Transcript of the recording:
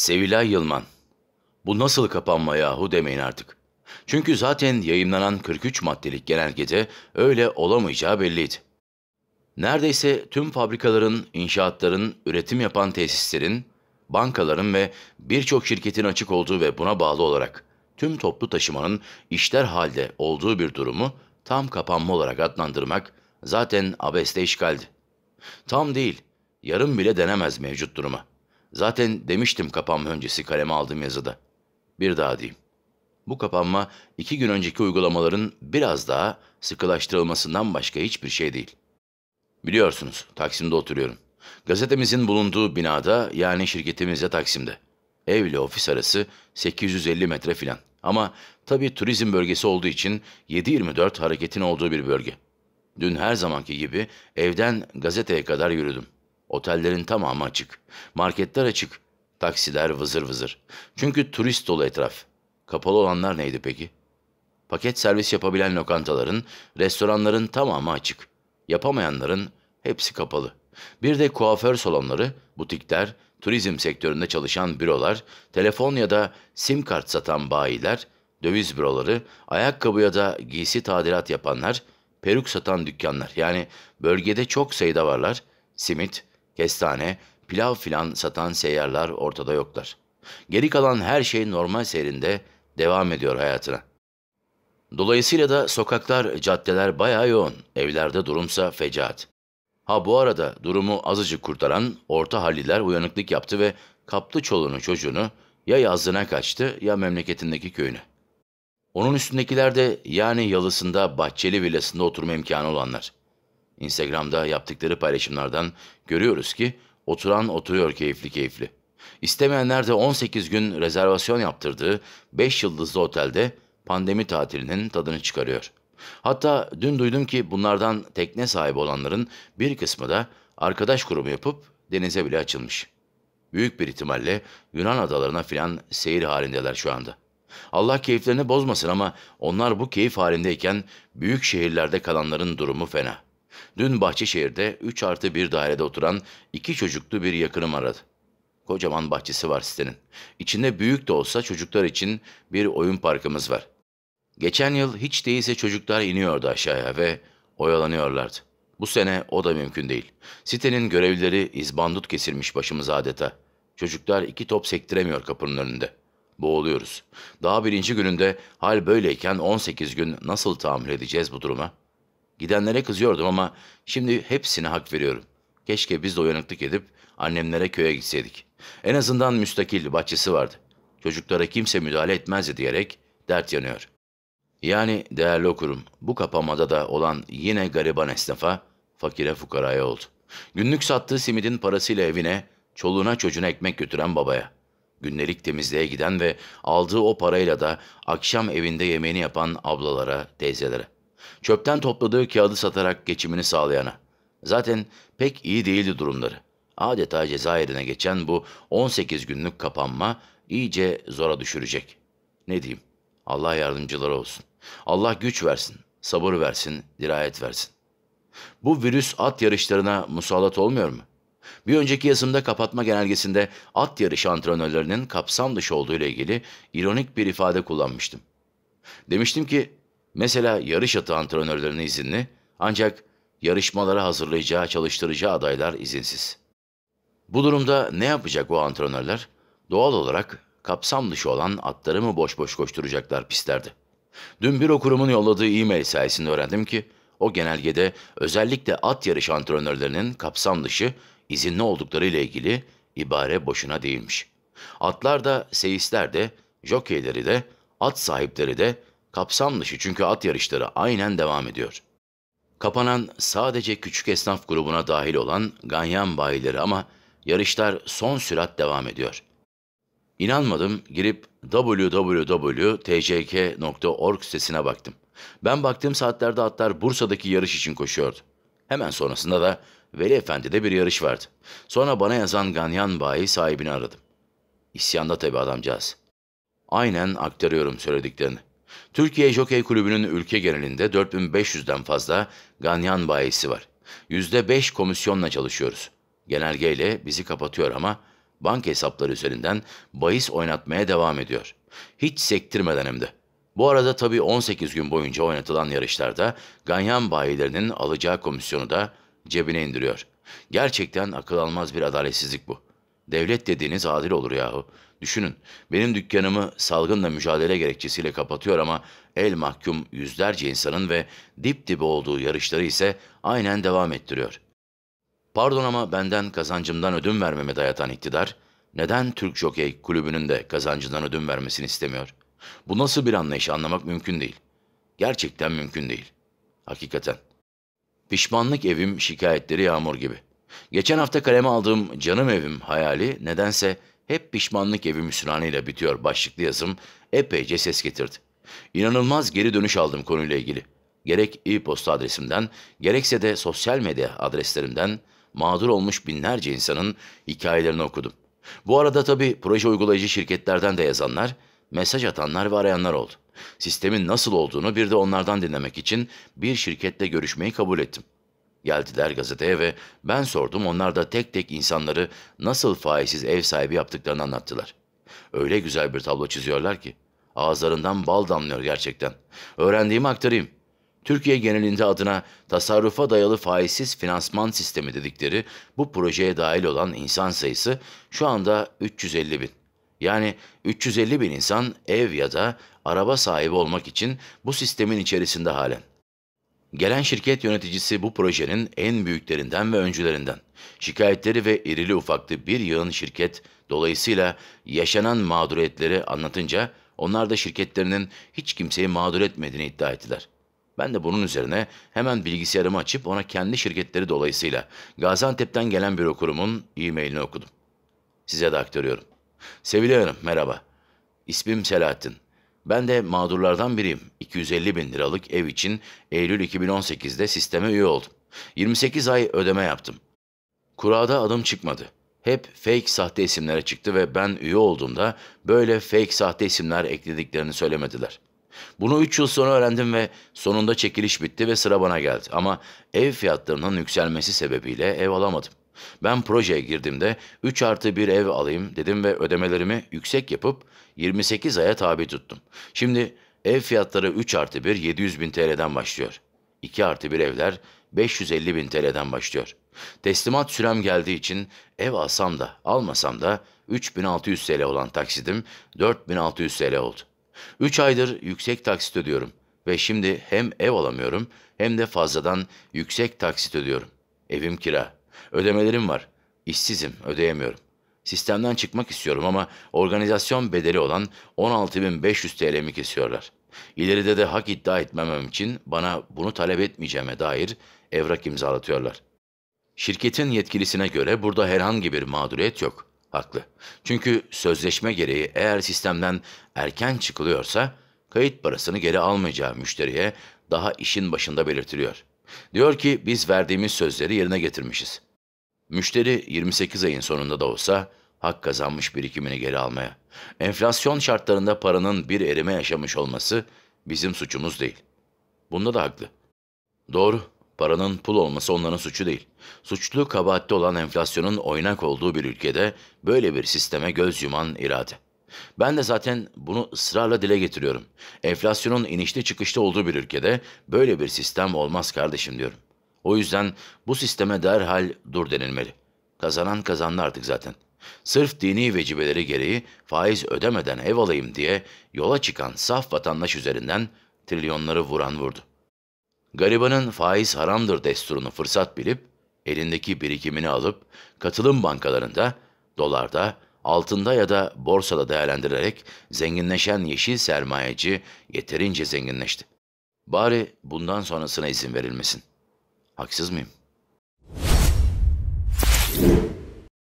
Sevilay Yılman. Bu nasıl kapanma yahu demeyin artık. Çünkü zaten yayınlanan 43 maddelik genelgede öyle olamayacağı belliydi. Neredeyse tüm fabrikaların, inşaatların, üretim yapan tesislerin, bankaların ve birçok şirketin açık olduğu ve buna bağlı olarak tüm toplu taşımanın işler halde olduğu bir durumu tam kapanma olarak adlandırmak zaten abeste işgaldi. Tam değil, yarım bile denemez mevcut duruma. Zaten demiştim kapanma öncesi kaleme aldığım yazıda. Bir daha diyeyim. Bu kapanma iki gün önceki uygulamaların biraz daha sıkılaştırılmasından başka hiçbir şey değil. Biliyorsunuz Taksim'de oturuyorum. Gazetemizin bulunduğu binada yani şirketimizde Taksim'de. Ev ile ofis arası 850 metre filan. Ama tabii turizm bölgesi olduğu için 7-24 hareketin olduğu bir bölge. Dün her zamanki gibi evden gazeteye kadar yürüdüm. Otellerin tamamı açık. Marketler açık. Taksiler vızır vızır. Çünkü turist dolu etraf. Kapalı olanlar neydi peki? Paket servis yapabilen lokantaların, restoranların tamamı açık. Yapamayanların hepsi kapalı. Bir de kuaför salonları, butikler, turizm sektöründe çalışan bürolar, telefon ya da sim kart satan bayiler, döviz büroları, ayakkabı ya da giysi tadilat yapanlar, peruk satan dükkanlar yani bölgede çok sayıda varlar, simit, kestane, pilav filan satan seyyarlar ortada yoklar. Geri kalan her şey normal seyrinde devam ediyor hayatına. Dolayısıyla da sokaklar, caddeler bayağı yoğun, evlerde durumsa fecaat. Ha bu arada durumu azıcık kurtaran orta halliler uyanıklık yaptı ve kaptı çoluğunu çocuğunu ya yazlığına kaçtı ya memleketindeki köyüne. Onun üstündekiler de yani yalısında bahçeli villasında oturma imkanı olanlar. Instagram'da yaptıkları paylaşımlardan görüyoruz ki oturan oturuyor keyifli keyifli. İstemeyenler de 18 gün rezervasyon yaptırdığı 5 yıldızlı otelde pandemi tatilinin tadını çıkarıyor. Hatta dün duydum ki bunlardan tekne sahibi olanların bir kısmı da arkadaş kurumu yapıp denize bile açılmış. Büyük bir ihtimalle Yunan adalarına filan seyir halindeler şu anda. Allah keyiflerini bozmasın ama onlar bu keyif halindeyken büyük şehirlerde kalanların durumu fena.'' Dün Bahçeşehir'de 3 artı 1 dairede oturan iki çocuklu bir yakınım aradı. Kocaman bahçesi var sitenin. İçinde büyük de olsa çocuklar için bir oyun parkımız var. Geçen yıl hiç değilse çocuklar iniyordu aşağıya ve oyalanıyorlardı. Bu sene o da mümkün değil. Sitenin görevlileri izbandut kesilmiş başımıza adeta. Çocuklar iki top sektiremiyor kapının önünde. Boğuluyoruz. Daha birinci gününde hal böyleyken 18 gün nasıl tahammül edeceğiz bu duruma?'' Gidenlere kızıyordum ama şimdi hepsine hak veriyorum. Keşke biz de uyanıklık edip annemlere köye gitseydik. En azından müstakil bahçesi vardı. Çocuklara kimse müdahale etmezdi diyerek dert yanıyor. Yani değerli okurum bu kapamada da olan yine gariban esnafa, fakire fukaraya oldu. Günlük sattığı simidin parasıyla evine, çoluğuna çocuğuna ekmek götüren babaya. Günlük temizliğe giden ve aldığı o parayla da akşam evinde yemeğini yapan ablalara, teyzelere. Çöpten topladığı kağıdı satarak geçimini sağlayana. Zaten pek iyi değildi durumları. Adeta Cezayir'ine geçen bu 18 günlük kapanma iyice zora düşürecek. Ne diyeyim? Allah yardımcıları olsun. Allah güç versin, sabır versin, dirayet versin. Bu virüs at yarışlarına musallat olmuyor mu? Bir önceki yazımda kapatma genelgesinde at yarışı antrenörlerinin kapsam dışı olduğu ile ilgili ironik bir ifade kullanmıştım. Demiştim ki Mesela yarış atı antrenörlerinin izinli ancak yarışmalara hazırlayacağı, çalıştıracağı adaylar izinsiz. Bu durumda ne yapacak o antrenörler? Doğal olarak kapsam dışı olan atları mı boş boş koşturacaklar pistlerde? Dün bir okurumun yolladığı e-mail sayesinde öğrendim ki o genelgede özellikle at yarış antrenörlerinin kapsam dışı izinli oldukları ile ilgili ibare boşuna değilmiş. Atlar da, seyisler de, jokeyleri de, at sahipleri de Kapsam dışı çünkü at yarışları aynen devam ediyor. Kapanan sadece küçük esnaf grubuna dahil olan ganyan bayileri ama yarışlar son sürat devam ediyor. İnanmadım girip www.tck.org sitesine baktım. Ben baktığım saatlerde atlar Bursa'daki yarış için koşuyordu. Hemen sonrasında da Veli Efendi'de bir yarış vardı. Sonra bana yazan ganyan bayi sahibini aradım. İsyanda tabi adamcağız. Aynen aktarıyorum söylediklerini. Türkiye Jokey Kulübü'nün ülke genelinde 4500'den fazla ganyan bayisi var. %5 komisyonla çalışıyoruz. Genelgeyle bizi kapatıyor ama banka hesapları üzerinden bahis oynatmaya devam ediyor. Hiç sektirmeden hem de. Bu arada tabii 18 gün boyunca oynatılan yarışlarda ganyan bayilerinin alacağı komisyonu da cebine indiriyor. Gerçekten akıl almaz bir adaletsizlik bu. Devlet dediğiniz adil olur yahu. Düşünün, benim dükkanımı salgınla mücadele gerekçesiyle kapatıyor ama el mahkum yüzlerce insanın ve dip dibe olduğu yarışları ise aynen devam ettiriyor. Pardon ama benden kazancımdan ödün vermeme dayatan iktidar, neden Türk Jockey Kulübü'nün de kazancından ödün vermesini istemiyor? Bu nasıl bir anlayış anlamak mümkün değil. Gerçekten mümkün değil. Hakikaten. Pişmanlık evim şikayetleri yağmur gibi. Geçen hafta kaleme aldığım canım evim hayali nedense hep pişmanlık evi müsranıyla bitiyor başlıklı yazım epeyce ses getirdi. İnanılmaz geri dönüş aldım konuyla ilgili. Gerek e-posta adresimden, gerekse de sosyal medya adreslerimden mağdur olmuş binlerce insanın hikayelerini okudum. Bu arada tabi proje uygulayıcı şirketlerden de yazanlar, mesaj atanlar ve arayanlar oldu. Sistemin nasıl olduğunu bir de onlardan dinlemek için bir şirkette görüşmeyi kabul ettim. Geldiler gazeteye ve ben sordum onlar da tek tek insanları nasıl faizsiz ev sahibi yaptıklarını anlattılar. Öyle güzel bir tablo çiziyorlar ki ağızlarından bal damlıyor gerçekten. Öğrendiğimi aktarayım. Türkiye genelinde adına tasarrufa dayalı faizsiz finansman sistemi dedikleri bu projeye dahil olan insan sayısı şu anda 350 bin. Yani 350 bin insan ev ya da araba sahibi olmak için bu sistemin içerisinde halen. Gelen şirket yöneticisi bu projenin en büyüklerinden ve öncülerinden. Şikayetleri ve irili ufaklı bir yığın şirket dolayısıyla yaşanan mağduriyetleri anlatınca onlar da şirketlerinin hiç kimseyi mağdur etmediğini iddia ettiler. Ben de bunun üzerine hemen bilgisayarımı açıp ona kendi şirketleri dolayısıyla Gaziantep'ten gelen bir okurumun e-mailini okudum. Size de aktarıyorum. Sevgili Hanım merhaba. İsmim Selahattin. Ben de mağdurlardan biriyim. 250 bin liralık ev için Eylül 2018'de sisteme üye oldum. 28 ay ödeme yaptım. Kurada adım çıkmadı. Hep fake sahte isimlere çıktı ve ben üye olduğumda böyle fake sahte isimler eklediklerini söylemediler. Bunu 3 yıl sonra öğrendim ve sonunda çekiliş bitti ve sıra bana geldi. Ama ev fiyatlarının yükselmesi sebebiyle ev alamadım. Ben projeye girdiğimde 3 artı bir ev alayım dedim ve ödemelerimi yüksek yapıp 28 aya tabi tuttum. Şimdi ev fiyatları 3 artı 1 700 bin TL'den başlıyor. 2 artı bir evler 550 bin TL'den başlıyor. Teslimat sürem geldiği için ev alsam da almasam da 3600 TL olan taksidim 4600 TL oldu. 3 aydır yüksek taksit ödüyorum ve şimdi hem ev alamıyorum hem de fazladan yüksek taksit ödüyorum. Evim kira. Ödemelerim var. İşsizim, ödeyemiyorum. Sistemden çıkmak istiyorum ama organizasyon bedeli olan 16.500 TL'mi kesiyorlar. İleride de hak iddia etmemem için bana bunu talep etmeyeceğime dair evrak imzalatıyorlar. Şirketin yetkilisine göre burada herhangi bir mağduriyet yok. Haklı. Çünkü sözleşme gereği eğer sistemden erken çıkılıyorsa kayıt parasını geri almayacağı müşteriye daha işin başında belirtiliyor. Diyor ki biz verdiğimiz sözleri yerine getirmişiz. Müşteri 28 ayın sonunda da olsa hak kazanmış birikimini geri almaya. Enflasyon şartlarında paranın bir erime yaşamış olması bizim suçumuz değil. Bunda da haklı. Doğru, paranın pul olması onların suçu değil. Suçlu kabahatli olan enflasyonun oynak olduğu bir ülkede böyle bir sisteme göz yuman irade. Ben de zaten bunu ısrarla dile getiriyorum. Enflasyonun inişli çıkışta olduğu bir ülkede böyle bir sistem olmaz kardeşim diyorum. O yüzden bu sisteme derhal dur denilmeli. Kazanan kazandı artık zaten. Sırf dini vecibeleri gereği faiz ödemeden ev alayım diye yola çıkan saf vatandaş üzerinden trilyonları vuran vurdu. Garibanın faiz haramdır desturunu fırsat bilip elindeki birikimini alıp katılım bankalarında, dolarda, altında ya da borsada değerlendirerek zenginleşen yeşil sermayeci yeterince zenginleşti. Bari bundan sonrasına izin verilmesin. Haksız mıyım?